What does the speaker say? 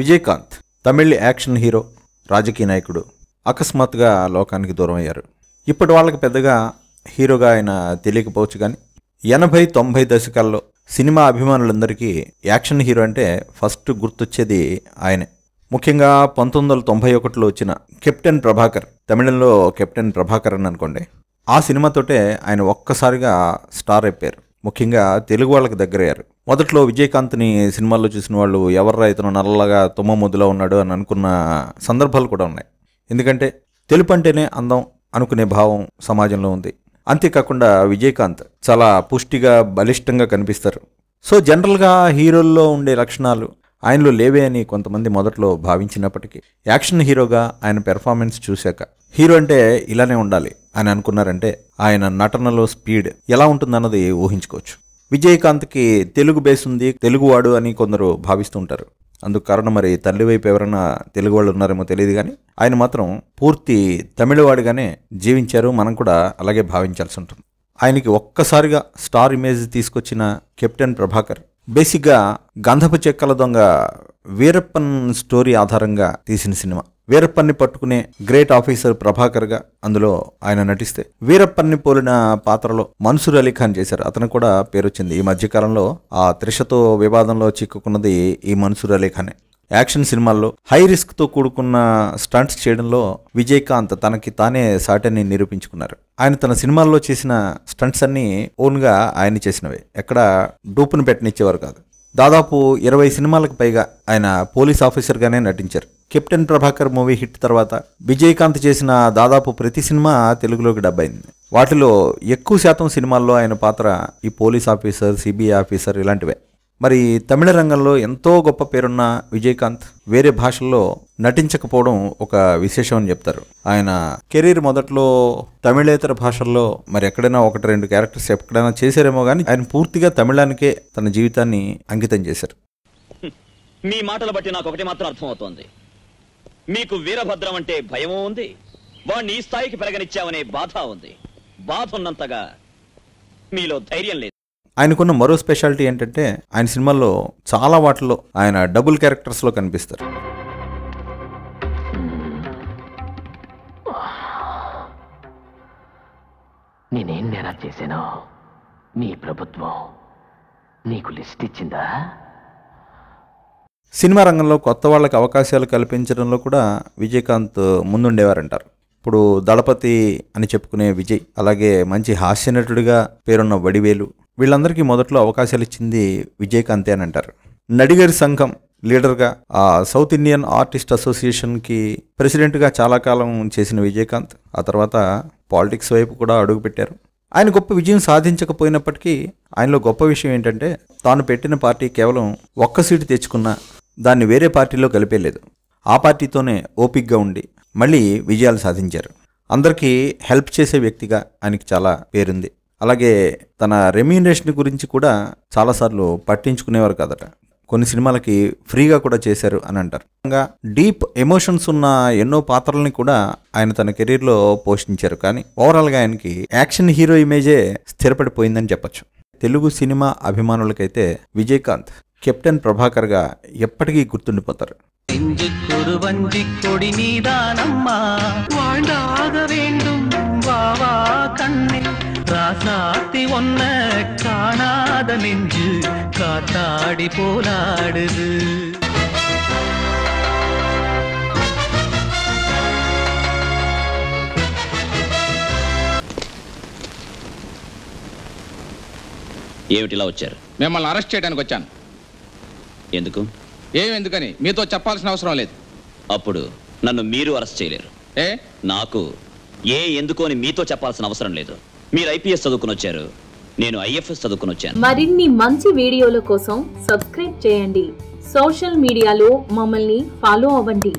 Vijayakanth Tamil action hero రాజకీయ నాయకుడు అకస్మాత్తుగా లోకానికి దూరం అయ్యారు ఇప్పటి వాళ్ళకి పెద్దగా హీరోగా ఆయన తెలియకపోవచ్చు కానీ ఎనభై తొంభై దశకాల్లో సినిమా అభిమానులందరికీ యాక్షన్ హీరో అంటే ఫస్ట్ గుర్తొచ్చేది ఆయనే ముఖ్యంగా పంతొమ్మిది వందల తొంభై ఒకటిలో వచ్చిన కెప్టెన్ ప్రభాకర్ తమిళంలో కెప్టెన్ ప్రభాకర్ అని అనుకోండి ఆ సినిమాతోటే ఆయన ఒక్కసారిగా స్టార్ అయిపోయారు ముఖ్యంగా తెలుగు వాళ్ళకి దగ్గరయ్యారు మొదట్లో విజయకాంత్ని సినిమాల్లో చూసిన వాళ్ళు ఎవర్రా ఇతను నల్లగా తుమ్మ ముద్దులో ఉన్నాడు అని అనుకున్న సందర్భాలు కూడా ఉన్నాయి ఎందుకంటే తెలుపు అంటేనే అందం అనుకునే భావం సమాజంలో ఉంది అంతేకాకుండా విజయకాంత్ చాలా పుష్టిగా బలిష్టంగా కనిపిస్తారు సో జనరల్గా హీరోల్లో ఉండే లక్షణాలు ఆయనలో లేవే అని కొంతమంది మొదట్లో భావించినప్పటికీ యాక్షన్ హీరోగా ఆయన పెర్ఫార్మెన్స్ చూశాక హీరో అంటే ఇలానే ఉండాలి అని అనుకున్నారంటే ఆయన నటనలో స్పీడ్ ఎలా ఉంటుందన్నది ఊహించుకోవచ్చు విజయకాంత్కి తెలుగు బేస్ ఉంది తెలుగువాడు అని కొందరు భావిస్తుంటారు అందుకు కారణం మరి తల్లి వైపు ఎవరైనా తెలుగు వాళ్ళు ఉన్నారేమో తెలియదు కానీ ఆయన మాత్రం పూర్తి తమిళవాడిగానే జీవించారు మనం కూడా అలాగే భావించాల్సి ఉంటుంది ఆయనకి ఒక్కసారిగా స్టార్ ఇమేజ్ తీసుకొచ్చిన కెప్టెన్ ప్రభాకర్ బేసిక్గా గంధపు చెక్కల దొంగ వీరప్పన్ స్టోరీ ఆధారంగా తీసిన సినిమా వీరప్పన్ని పట్టుకునే గ్రేట్ ఆఫీసర్ ప్రభాకర్గా అందులో ఆయన నటిస్తే వీరప్పన్ని పోలిన పాత్రలో మన్సూర్ అలీ ఖాన్ చేశారు అతను కూడా పేరు వచ్చింది ఈ మధ్యకాలంలో ఆ త్రిషతో వివాదంలో చిక్కుకున్నది ఈ మన్సూర్ అలీ ఖానే యాక్షన్ సినిమాల్లో హై రిస్క్తో కూడుకున్న స్టంట్స్ చేయడంలో విజయకాంత్ తనకి తానే సాటని నిరూపించుకున్నారు ఆయన తన సినిమాల్లో చేసిన స్టంట్స్ అన్నీ ఓన్గా ఆయన చేసినవే ఎక్కడ డూపును పెట్టనిచ్చేవారు కాదు దాదాపు ఇరవై సినిమాలకు పైగా ఆయన పోలీస్ ఆఫీసర్గానే నటించారు కెప్టెన్ ప్రభాకర్ మూవీ హిట్ తర్వాత విజయకాంత్ చేసిన దాదాపు ప్రతి సినిమా తెలుగులోకి డబ్బైంది వాటిలో ఎక్కువ శాతం సినిమాల్లో ఆయన పాత్ర ఈ పోలీస్ ఆఫీసర్ సిబిఐ ఆఫీసర్ ఇలాంటివే మరి తమిళ రంగంలో ఎంతో గొప్ప పేరున్న విజయకాంత్ వేరే భాషల్లో నటించకపోవడం ఒక విశేషం అని చెప్తారు ఆయన కెరీర్ మొదట్లో తమిళేతర భాషల్లో మరి ఎక్కడైనా ఒకటి రెండు క్యారెక్టర్స్ ఎక్కడైనా చేశారేమో కానీ ఆయన పూర్తిగా తమిళానికే తన జీవితాన్ని అంకితం చేశారు మీ మాటలు బట్టి నాకు ఒకటి మాత్రం అర్థమవుతోంది మీకు వీరభద్రం అంటే భయం ఉంది వాణ్ణి ఈ స్థాయికి పెరగనిచ్చామనే బాధ ఉంది బాధ ఉన్నంతగా మీలో ధైర్యం లేదు ఆయనకున్న మరో స్పెషాలిటీ ఏంటంటే ఆయన సినిమాల్లో చాలా వాటిలో ఆయన డబుల్ క్యారెక్టర్స్లో కనిపిస్తారు నేనేం నేరా చేశానో నీ ప్రభుత్వం నీకు లిస్ట్ ఇచ్చిందా సినిమా రంగంలో కొత్త వాళ్ళకి అవకాశాలు కల్పించడంలో కూడా విజయకాంత్ ముందుండేవారంటారు ఇప్పుడు దళపతి అని చెప్పుకునే విజయ్ అలాగే మంచి హాస్యనటుడిగా పేరున్న వడివేలు వీళ్ళందరికీ మొదట్లో అవకాశాలు ఇచ్చింది విజయకాంతే అని అంటారు నడిగరి సంఘం లీడర్గా ఆ సౌత్ ఇండియన్ ఆర్టిస్ట్ అసోసియేషన్కి ప్రెసిడెంట్గా చాలా కాలం చేసిన విజయకాంత్ ఆ తర్వాత పాలిటిక్స్ వైపు కూడా అడుగుపెట్టారు ఆయన గొప్ప విజయం సాధించకపోయినప్పటికీ ఆయనలో గొప్ప విషయం ఏంటంటే తాను పెట్టిన పార్టీ కేవలం ఒక్క సీటు తెచ్చుకున్న దాన్ని వేరే పార్టీలో లేదు ఆ పార్టీతోనే ఓపిక్గా ఉండి మళ్ళీ విజయాలు సాధించారు అందరికీ హెల్ప్ చేసే వ్యక్తిగా ఆయనకి చాలా పేరుంది అలాగే తన రెమ్యూనరేషన్ గురించి కూడా చాలాసార్లు పట్టించుకునేవారు కదట కొన్ని సినిమాలకి ఫ్రీగా కూడా చేశారు అని అంటారు డీప్ ఎమోషన్స్ ఉన్న ఎన్నో పాత్రల్ని కూడా ఆయన తన కెరీర్లో పోషించారు కానీ ఓవరాల్గా ఆయనకి యాక్షన్ హీరో ఇమేజే స్థిరపడిపోయిందని చెప్పచ్చు తెలుగు సినిమా అభిమానులకైతే విజయకాంత్ కెప్టెన్ ప్రభాకర్ గా ఎప్పటికీ గుర్తుండిపోతారు ఏమిటిలా వచ్చారు మిమ్మల్ని అరెస్ట్ చేయడానికి వచ్చాను ఎందుకు ఎందుకని మీతో చెప్పాల్సిన అవసరం లేదు అప్పుడు నన్ను మీరు అరెస్ట్ చేయలేరు ఏ నాకు ఏ ఎందుకు అని మీతో చెప్పాల్సిన అవసరం లేదు మీరు ఐపీఎస్ చదువుకుని వచ్చారు నేను ఐఎఫ్ఎస్ చదువుకుని వచ్చాను మరిన్ని మంచి వీడియోల కోసం సబ్స్క్రైబ్ చేయండి సోషల్ మీడియాలో మమ్మల్ని ఫాలో అవ్వండి